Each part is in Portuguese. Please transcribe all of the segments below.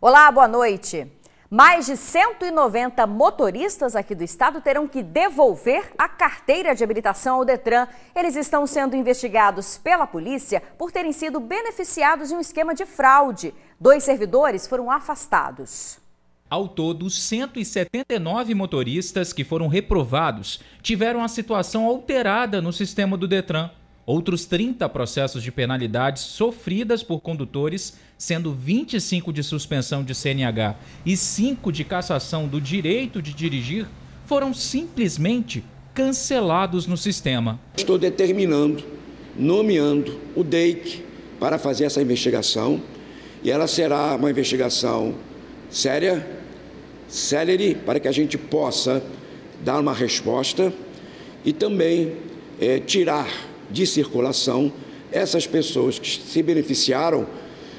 Olá, boa noite. Mais de 190 motoristas aqui do estado terão que devolver a carteira de habilitação ao Detran. Eles estão sendo investigados pela polícia por terem sido beneficiados em um esquema de fraude. Dois servidores foram afastados. Ao todo, 179 motoristas que foram reprovados tiveram a situação alterada no sistema do Detran. Outros 30 processos de penalidades sofridas por condutores, sendo 25 de suspensão de CNH e 5 de cassação do direito de dirigir, foram simplesmente cancelados no sistema. Estou determinando, nomeando o DEIC para fazer essa investigação e ela será uma investigação séria, célere, para que a gente possa dar uma resposta e também é, tirar de circulação, essas pessoas que se beneficiaram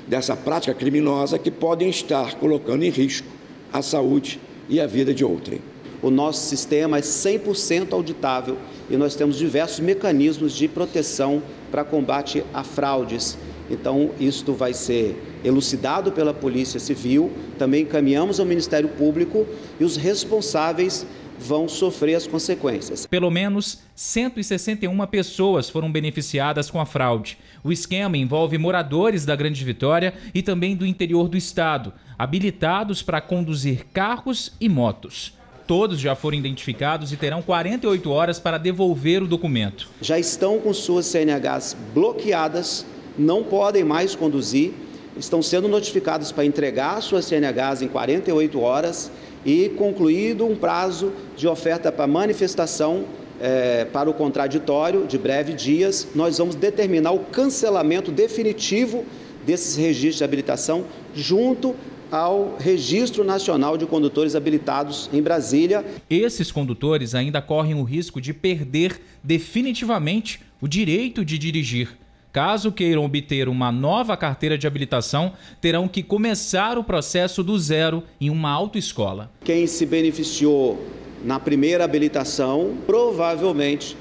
dessa prática criminosa que podem estar colocando em risco a saúde e a vida de outrem. O nosso sistema é 100% auditável e nós temos diversos mecanismos de proteção para combate a fraudes. Então, isto vai ser elucidado pela Polícia Civil, também encaminhamos ao Ministério Público e os responsáveis vão sofrer as consequências. Pelo menos 161 pessoas foram beneficiadas com a fraude. O esquema envolve moradores da Grande Vitória e também do interior do estado, habilitados para conduzir carros e motos. Todos já foram identificados e terão 48 horas para devolver o documento. Já estão com suas CNHs bloqueadas, não podem mais conduzir, estão sendo notificados para entregar suas CNHs em 48 horas e concluído um prazo de oferta para manifestação é, para o contraditório de breve dias, nós vamos determinar o cancelamento definitivo desses registros de habilitação junto ao Registro Nacional de Condutores Habilitados em Brasília. Esses condutores ainda correm o risco de perder definitivamente o direito de dirigir Caso queiram obter uma nova carteira de habilitação, terão que começar o processo do zero em uma autoescola. Quem se beneficiou na primeira habilitação provavelmente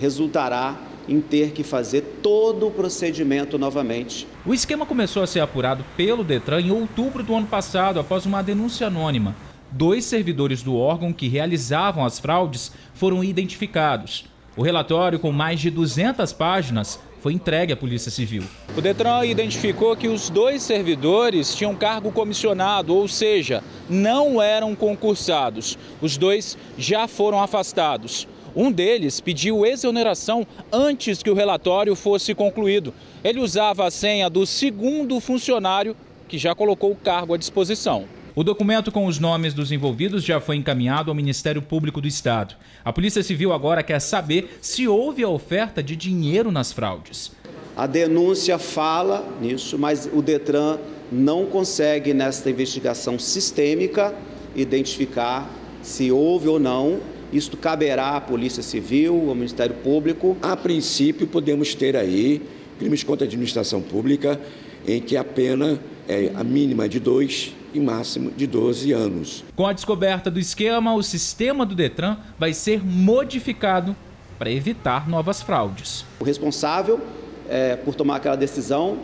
resultará em ter que fazer todo o procedimento novamente. O esquema começou a ser apurado pelo Detran em outubro do ano passado, após uma denúncia anônima. Dois servidores do órgão que realizavam as fraudes foram identificados. O relatório, com mais de 200 páginas, foi entregue à Polícia Civil. O Detran identificou que os dois servidores tinham cargo comissionado, ou seja, não eram concursados. Os dois já foram afastados. Um deles pediu exoneração antes que o relatório fosse concluído. Ele usava a senha do segundo funcionário que já colocou o cargo à disposição. O documento com os nomes dos envolvidos já foi encaminhado ao Ministério Público do Estado. A Polícia Civil agora quer saber se houve a oferta de dinheiro nas fraudes. A denúncia fala nisso, mas o Detran não consegue, nesta investigação sistêmica, identificar se houve ou não. Isto caberá à Polícia Civil, ao Ministério Público. A princípio, podemos ter aí crimes contra a administração pública, em que a pena é a mínima de dois e máximo de 12 anos. Com a descoberta do esquema, o sistema do Detran vai ser modificado para evitar novas fraudes. O responsável é, por tomar aquela decisão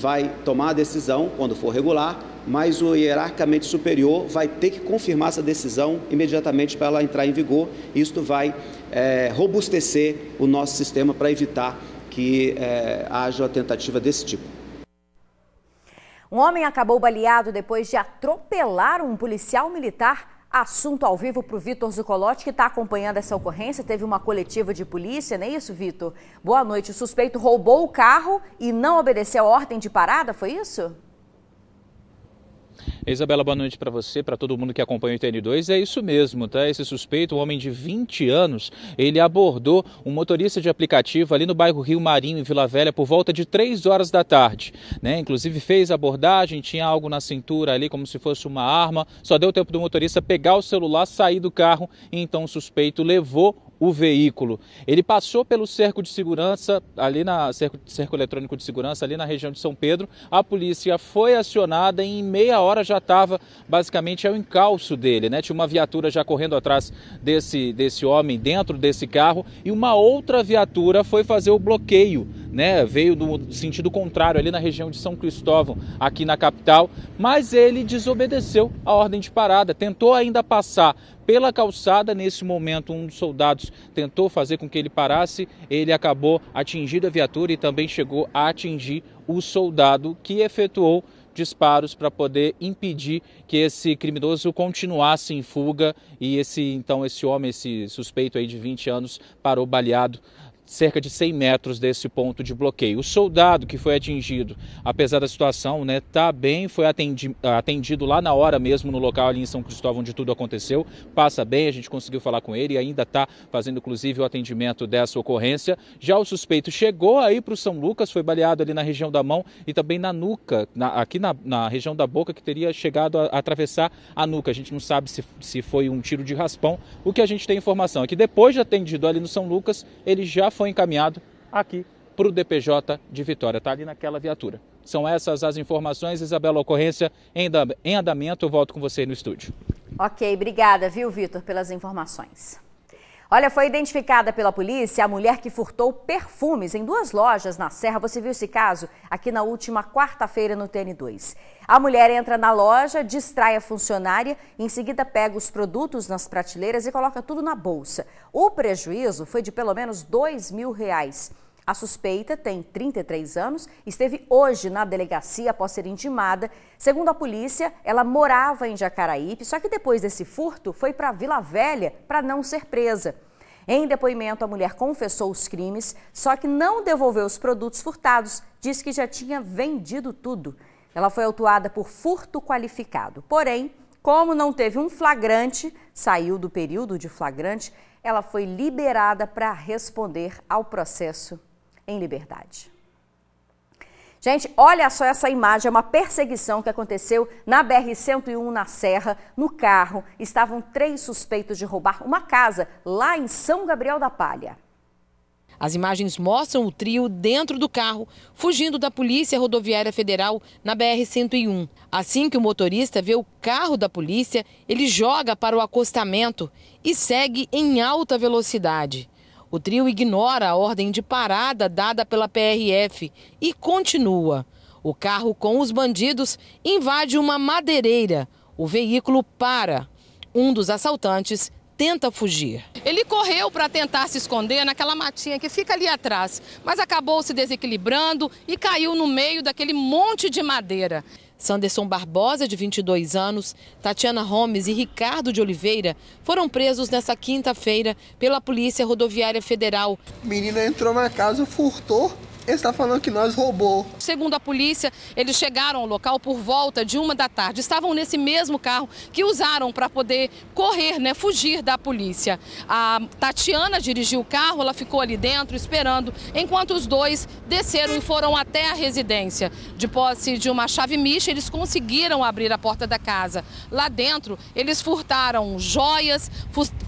vai tomar a decisão quando for regular, mas o hierarquicamente superior vai ter que confirmar essa decisão imediatamente para ela entrar em vigor. Isto vai é, robustecer o nosso sistema para evitar que é, haja uma tentativa desse tipo. Um homem acabou baleado depois de atropelar um policial militar assunto ao vivo para o Vitor Zucolotti, que está acompanhando essa ocorrência. Teve uma coletiva de polícia, não é isso, Vitor? Boa noite. O suspeito roubou o carro e não obedeceu a ordem de parada, foi isso? Isabela, boa noite para você, para todo mundo que acompanha o TN2. É isso mesmo, tá? Esse suspeito, um homem de 20 anos, ele abordou um motorista de aplicativo ali no bairro Rio Marinho, em Vila Velha, por volta de 3 horas da tarde. Né? Inclusive fez abordagem, tinha algo na cintura ali, como se fosse uma arma. Só deu tempo do motorista pegar o celular, sair do carro, e então o suspeito levou o veículo. Ele passou pelo cerco de segurança, ali na cerco, cerco eletrônico de segurança, ali na região de São Pedro. A polícia foi acionada e em meia hora já já estava basicamente ao encalço dele, né? Tinha uma viatura já correndo atrás desse, desse homem dentro desse carro e uma outra viatura foi fazer o bloqueio, né? Veio no sentido contrário, ali na região de São Cristóvão, aqui na capital, mas ele desobedeceu a ordem de parada, tentou ainda passar pela calçada. Nesse momento, um dos soldados tentou fazer com que ele parasse, ele acabou atingindo a viatura e também chegou a atingir o soldado que efetuou disparos para poder impedir que esse criminoso continuasse em fuga e esse então esse homem, esse suspeito aí de 20 anos, parou baleado cerca de 100 metros desse ponto de bloqueio. O soldado que foi atingido, apesar da situação, né, tá bem, foi atendi, atendido lá na hora mesmo no local ali em São Cristóvão onde tudo aconteceu. Passa bem, a gente conseguiu falar com ele e ainda está fazendo inclusive o atendimento dessa ocorrência. Já o suspeito chegou aí para o São Lucas, foi baleado ali na região da mão e também na nuca, na, aqui na, na, região da boca que teria chegado a, a atravessar a nuca. A gente não sabe se, se foi um tiro de raspão. O que a gente tem informação é que depois de atendido ali no São Lucas, ele já foi encaminhado aqui para o DPJ de Vitória. Está ali naquela viatura. São essas as informações, Isabela Ocorrência, em andamento. Eu volto com você no estúdio. Ok, obrigada, viu, Vitor, pelas informações. Olha, foi identificada pela polícia a mulher que furtou perfumes em duas lojas na Serra. Você viu esse caso aqui na última quarta-feira no TN2. A mulher entra na loja, distrai a funcionária, em seguida pega os produtos nas prateleiras e coloca tudo na bolsa. O prejuízo foi de pelo menos dois mil reais. A suspeita tem 33 anos, esteve hoje na delegacia após ser intimada. Segundo a polícia, ela morava em Jacaraípe, só que depois desse furto foi para Vila Velha para não ser presa. Em depoimento, a mulher confessou os crimes, só que não devolveu os produtos furtados, diz que já tinha vendido tudo. Ela foi autuada por furto qualificado. Porém, como não teve um flagrante, saiu do período de flagrante, ela foi liberada para responder ao processo em liberdade. Gente, olha só essa imagem, é uma perseguição que aconteceu na BR-101 na Serra. No carro estavam três suspeitos de roubar uma casa lá em São Gabriel da Palha. As imagens mostram o trio dentro do carro, fugindo da Polícia Rodoviária Federal na BR-101. Assim que o motorista vê o carro da polícia, ele joga para o acostamento e segue em alta velocidade. O trio ignora a ordem de parada dada pela PRF e continua. O carro com os bandidos invade uma madeireira. O veículo para. Um dos assaltantes tenta fugir. Ele correu para tentar se esconder naquela matinha que fica ali atrás, mas acabou se desequilibrando e caiu no meio daquele monte de madeira. Sanderson Barbosa, de 22 anos, Tatiana Holmes e Ricardo de Oliveira foram presos nesta quinta-feira pela Polícia Rodoviária Federal. O menina entrou na casa, furtou ele está falando que nós roubou. Segundo a polícia, eles chegaram ao local por volta de uma da tarde. Estavam nesse mesmo carro que usaram para poder correr, né, fugir da polícia. A Tatiana dirigiu o carro, ela ficou ali dentro esperando, enquanto os dois desceram e foram até a residência. De posse de uma chave micha, eles conseguiram abrir a porta da casa. Lá dentro, eles furtaram joias,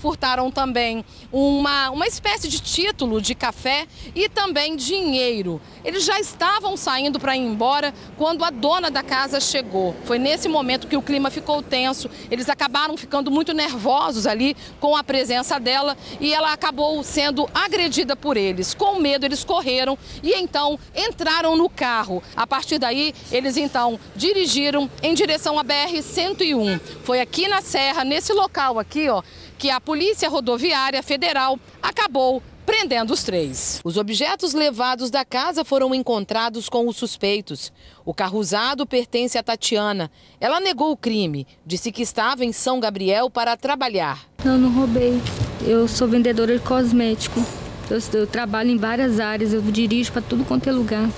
furtaram também uma, uma espécie de título de café e também dinheiro banheiro. Eles já estavam saindo para ir embora quando a dona da casa chegou. Foi nesse momento que o clima ficou tenso. Eles acabaram ficando muito nervosos ali com a presença dela e ela acabou sendo agredida por eles. Com medo, eles correram e então entraram no carro. A partir daí, eles então dirigiram em direção à BR-101. Foi aqui na Serra, nesse local aqui, ó, que a Polícia Rodoviária Federal acabou prendendo os três. Os objetos levados da casa foram encontrados com os suspeitos. O carro usado pertence a Tatiana. Ela negou o crime, disse que estava em São Gabriel para trabalhar. Não, não roubei. Eu sou vendedora de cosmético. Eu, eu trabalho em várias áreas, eu dirijo para tudo quanto é lugar.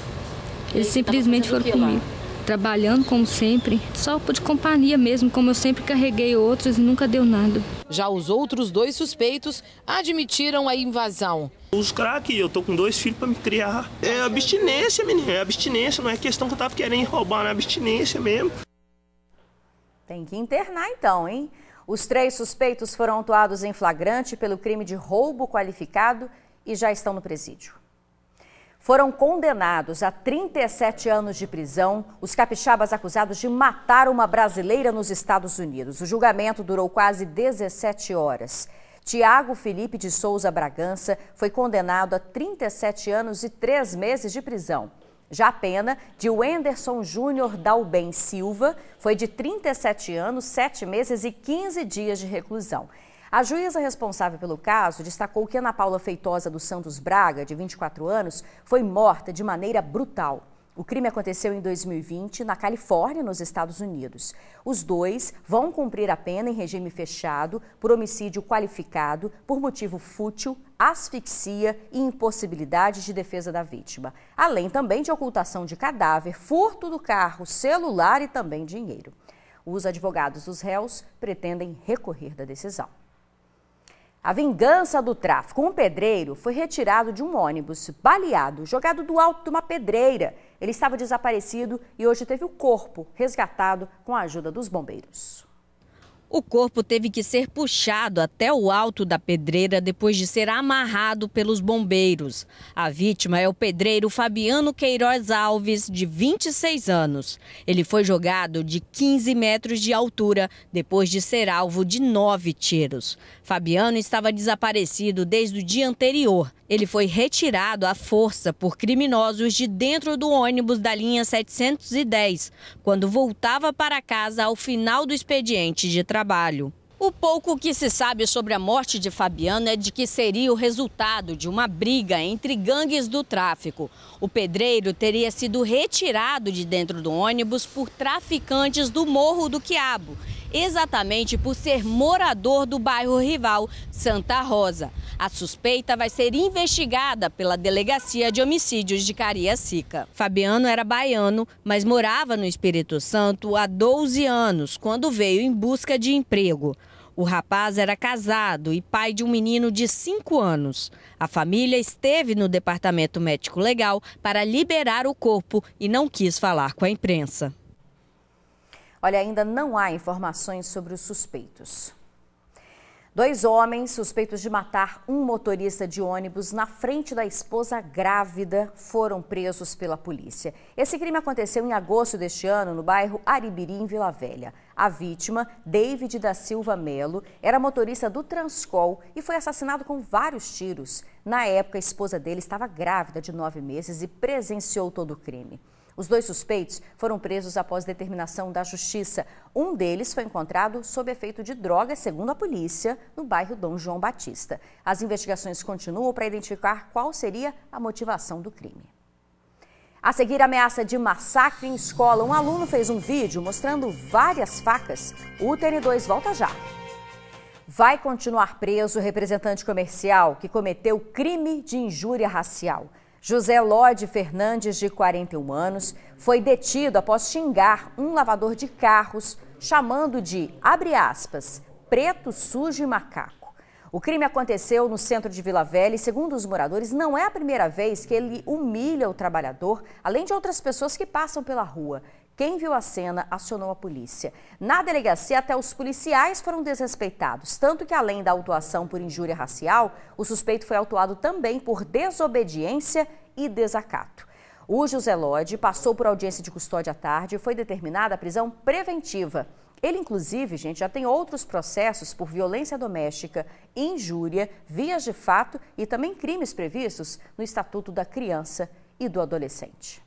Eles tá simplesmente foram comigo. Lá? trabalhando como sempre, só por companhia mesmo, como eu sempre carreguei outros e nunca deu nada. Já os outros dois suspeitos admitiram a invasão. Os crack, eu tô com dois filhos para me criar. É abstinência, menino, é abstinência, não é questão que eu tava querendo roubar, é abstinência mesmo. Tem que internar então, hein? Os três suspeitos foram atuados em flagrante pelo crime de roubo qualificado e já estão no presídio. Foram condenados a 37 anos de prisão os capixabas acusados de matar uma brasileira nos Estados Unidos. O julgamento durou quase 17 horas. Tiago Felipe de Souza Bragança foi condenado a 37 anos e 3 meses de prisão. Já a pena de Wenderson Júnior Dalben Silva foi de 37 anos, 7 meses e 15 dias de reclusão. A juíza responsável pelo caso destacou que Ana Paula Feitosa dos Santos Braga, de 24 anos, foi morta de maneira brutal. O crime aconteceu em 2020 na Califórnia, nos Estados Unidos. Os dois vão cumprir a pena em regime fechado por homicídio qualificado por motivo fútil, asfixia e impossibilidade de defesa da vítima, além também de ocultação de cadáver, furto do carro, celular e também dinheiro. Os advogados dos réus pretendem recorrer da decisão. A vingança do tráfico. Um pedreiro foi retirado de um ônibus, baleado, jogado do alto de uma pedreira. Ele estava desaparecido e hoje teve o corpo resgatado com a ajuda dos bombeiros. O corpo teve que ser puxado até o alto da pedreira depois de ser amarrado pelos bombeiros. A vítima é o pedreiro Fabiano Queiroz Alves, de 26 anos. Ele foi jogado de 15 metros de altura depois de ser alvo de nove tiros. Fabiano estava desaparecido desde o dia anterior. Ele foi retirado à força por criminosos de dentro do ônibus da linha 710, quando voltava para casa ao final do expediente de trabalho. O pouco que se sabe sobre a morte de Fabiano é de que seria o resultado de uma briga entre gangues do tráfico. O pedreiro teria sido retirado de dentro do ônibus por traficantes do Morro do Quiabo exatamente por ser morador do bairro rival Santa Rosa. A suspeita vai ser investigada pela Delegacia de Homicídios de Cariacica. Fabiano era baiano, mas morava no Espírito Santo há 12 anos, quando veio em busca de emprego. O rapaz era casado e pai de um menino de 5 anos. A família esteve no departamento médico legal para liberar o corpo e não quis falar com a imprensa. Olha, ainda não há informações sobre os suspeitos. Dois homens suspeitos de matar um motorista de ônibus na frente da esposa grávida foram presos pela polícia. Esse crime aconteceu em agosto deste ano no bairro Aribiri, em Vila Velha. A vítima, David da Silva Melo, era motorista do Transcol e foi assassinado com vários tiros. Na época, a esposa dele estava grávida de nove meses e presenciou todo o crime. Os dois suspeitos foram presos após determinação da justiça. Um deles foi encontrado sob efeito de drogas, segundo a polícia, no bairro Dom João Batista. As investigações continuam para identificar qual seria a motivação do crime. A seguir, ameaça de massacre em escola. Um aluno fez um vídeo mostrando várias facas. O TN2 volta já. Vai continuar preso o representante comercial que cometeu crime de injúria racial. José Lodi Fernandes, de 41 anos, foi detido após xingar um lavador de carros, chamando de, abre aspas, preto, sujo e macaco. O crime aconteceu no centro de Vila Velha e, segundo os moradores, não é a primeira vez que ele humilha o trabalhador, além de outras pessoas que passam pela rua. Quem viu a cena acionou a polícia. Na delegacia, até os policiais foram desrespeitados, tanto que além da autuação por injúria racial, o suspeito foi autuado também por desobediência e desacato. O José Lodge passou por audiência de custódia à tarde e foi determinada a prisão preventiva. Ele, inclusive, gente, já tem outros processos por violência doméstica, injúria, vias de fato e também crimes previstos no Estatuto da Criança e do Adolescente.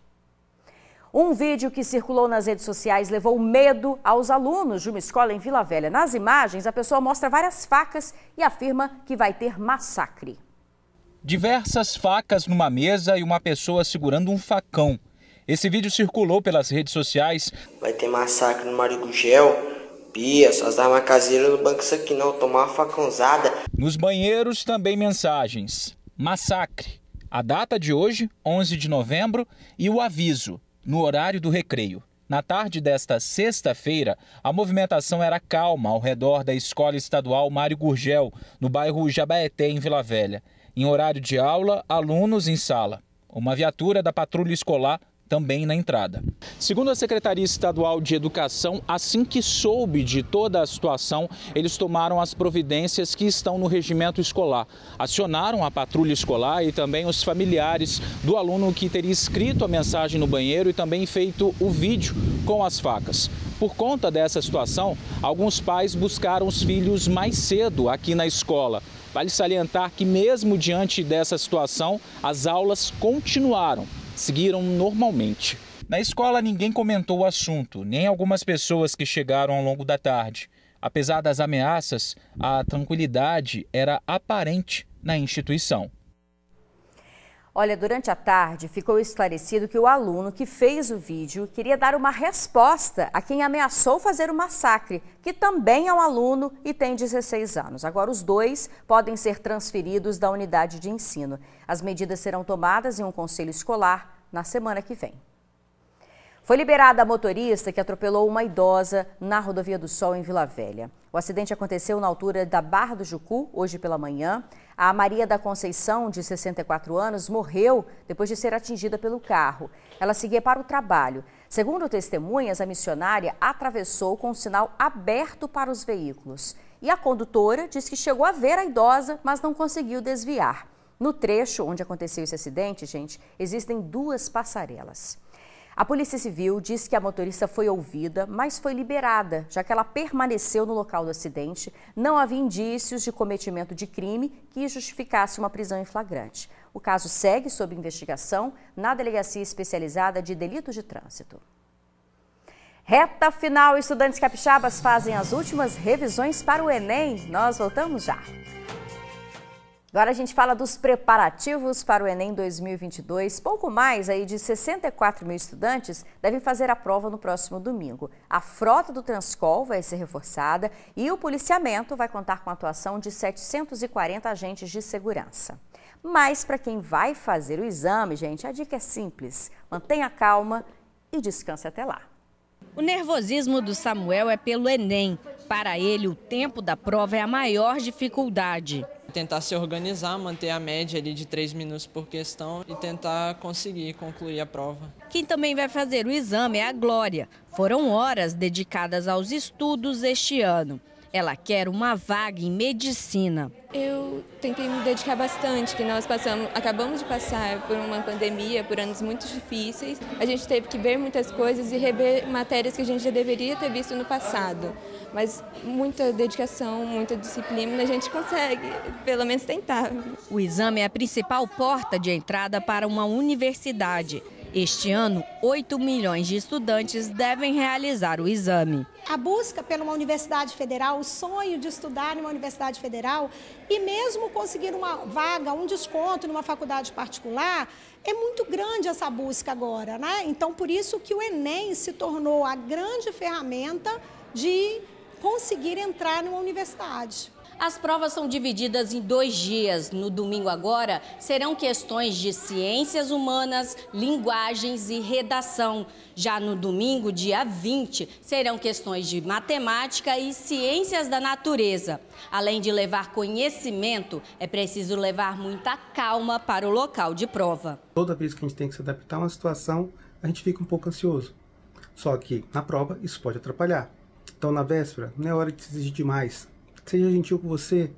Um vídeo que circulou nas redes sociais levou medo aos alunos de uma escola em Vila Velha. Nas imagens, a pessoa mostra várias facas e afirma que vai ter massacre. Diversas facas numa mesa e uma pessoa segurando um facão. Esse vídeo circulou pelas redes sociais. Vai ter massacre no Marigugel, pia, as armas caseiras no banco isso aqui não, tomar uma facãozada. Nos banheiros também mensagens. Massacre. A data de hoje, 11 de novembro, e o aviso no horário do recreio. Na tarde desta sexta-feira, a movimentação era calma ao redor da Escola Estadual Mário Gurgel, no bairro Jabaeté, em Vila Velha. Em horário de aula, alunos em sala. Uma viatura da patrulha escolar também na entrada. Segundo a Secretaria Estadual de Educação, assim que soube de toda a situação, eles tomaram as providências que estão no regimento escolar. Acionaram a patrulha escolar e também os familiares do aluno que teria escrito a mensagem no banheiro e também feito o vídeo com as facas. Por conta dessa situação, alguns pais buscaram os filhos mais cedo aqui na escola. Vale salientar que, mesmo diante dessa situação, as aulas continuaram seguiram normalmente. Na escola, ninguém comentou o assunto, nem algumas pessoas que chegaram ao longo da tarde. Apesar das ameaças, a tranquilidade era aparente na instituição. Olha, durante a tarde ficou esclarecido que o aluno que fez o vídeo queria dar uma resposta a quem ameaçou fazer o massacre, que também é um aluno e tem 16 anos. Agora, os dois podem ser transferidos da unidade de ensino. As medidas serão tomadas em um conselho escolar na semana que vem. Foi liberada a motorista que atropelou uma idosa na Rodovia do Sol, em Vila Velha. O acidente aconteceu na altura da Barra do Jucu, hoje pela manhã. A Maria da Conceição, de 64 anos, morreu depois de ser atingida pelo carro. Ela seguia para o trabalho. Segundo testemunhas, a missionária atravessou com o sinal aberto para os veículos. E a condutora diz que chegou a ver a idosa, mas não conseguiu desviar. No trecho onde aconteceu esse acidente, gente, existem duas passarelas. A Polícia Civil diz que a motorista foi ouvida, mas foi liberada, já que ela permaneceu no local do acidente. Não havia indícios de cometimento de crime que justificasse uma prisão em flagrante. O caso segue sob investigação na Delegacia Especializada de Delitos de Trânsito. Reta final, estudantes capixabas fazem as últimas revisões para o Enem. Nós voltamos já. Agora a gente fala dos preparativos para o Enem 2022. Pouco mais aí de 64 mil estudantes devem fazer a prova no próximo domingo. A frota do Transcol vai ser reforçada e o policiamento vai contar com a atuação de 740 agentes de segurança. Mas para quem vai fazer o exame, gente, a dica é simples. Mantenha calma e descanse até lá. O nervosismo do Samuel é pelo Enem. Para ele, o tempo da prova é a maior dificuldade. Tentar se organizar, manter a média ali de três minutos por questão e tentar conseguir concluir a prova. Quem também vai fazer o exame é a Glória. Foram horas dedicadas aos estudos este ano. Ela quer uma vaga em medicina. Eu tentei me dedicar bastante, que nós passamos, acabamos de passar por uma pandemia, por anos muito difíceis. A gente teve que ver muitas coisas e rever matérias que a gente já deveria ter visto no passado. Mas muita dedicação, muita disciplina, a gente consegue, pelo menos tentar. O exame é a principal porta de entrada para uma universidade. Este ano, 8 milhões de estudantes devem realizar o exame. A busca pela uma universidade federal, o sonho de estudar numa universidade federal e mesmo conseguir uma vaga, um desconto numa faculdade particular, é muito grande essa busca agora, né? Então, por isso que o Enem se tornou a grande ferramenta de conseguir entrar numa universidade. As provas são divididas em dois dias. No domingo agora, serão questões de ciências humanas, linguagens e redação. Já no domingo, dia 20, serão questões de matemática e ciências da natureza. Além de levar conhecimento, é preciso levar muita calma para o local de prova. Toda vez que a gente tem que se adaptar a uma situação, a gente fica um pouco ansioso. Só que na prova isso pode atrapalhar. Então na véspera não é hora de se exigir demais. Seja gentil com você,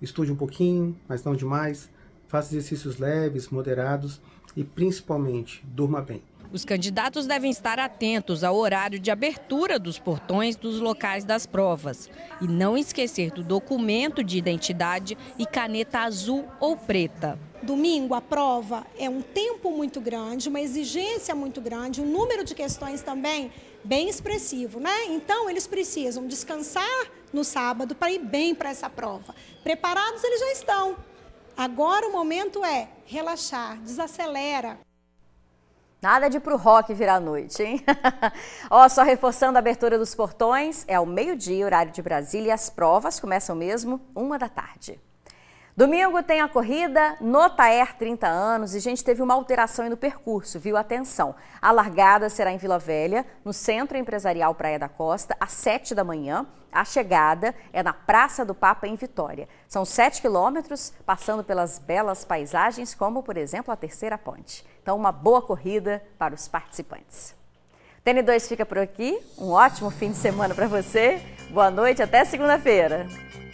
estude um pouquinho, mas não demais, faça exercícios leves, moderados e principalmente durma bem. Os candidatos devem estar atentos ao horário de abertura dos portões dos locais das provas e não esquecer do documento de identidade e caneta azul ou preta. Domingo, a prova é um tempo muito grande, uma exigência muito grande, um número de questões também bem expressivo, né? Então, eles precisam descansar no sábado para ir bem para essa prova. Preparados eles já estão. Agora o momento é relaxar, desacelera. Nada de pro rock virar noite, hein? Ó, só reforçando a abertura dos portões, é ao meio-dia, horário de Brasília, e as provas começam mesmo uma da tarde. Domingo tem a corrida Air 30 anos e gente teve uma alteração aí no percurso, viu? Atenção. A largada será em Vila Velha, no Centro Empresarial Praia da Costa, às 7 da manhã. A chegada é na Praça do Papa, em Vitória. São 7 quilômetros, passando pelas belas paisagens, como, por exemplo, a Terceira Ponte. Então, uma boa corrida para os participantes. TN2 fica por aqui. Um ótimo fim de semana para você. Boa noite, até segunda-feira.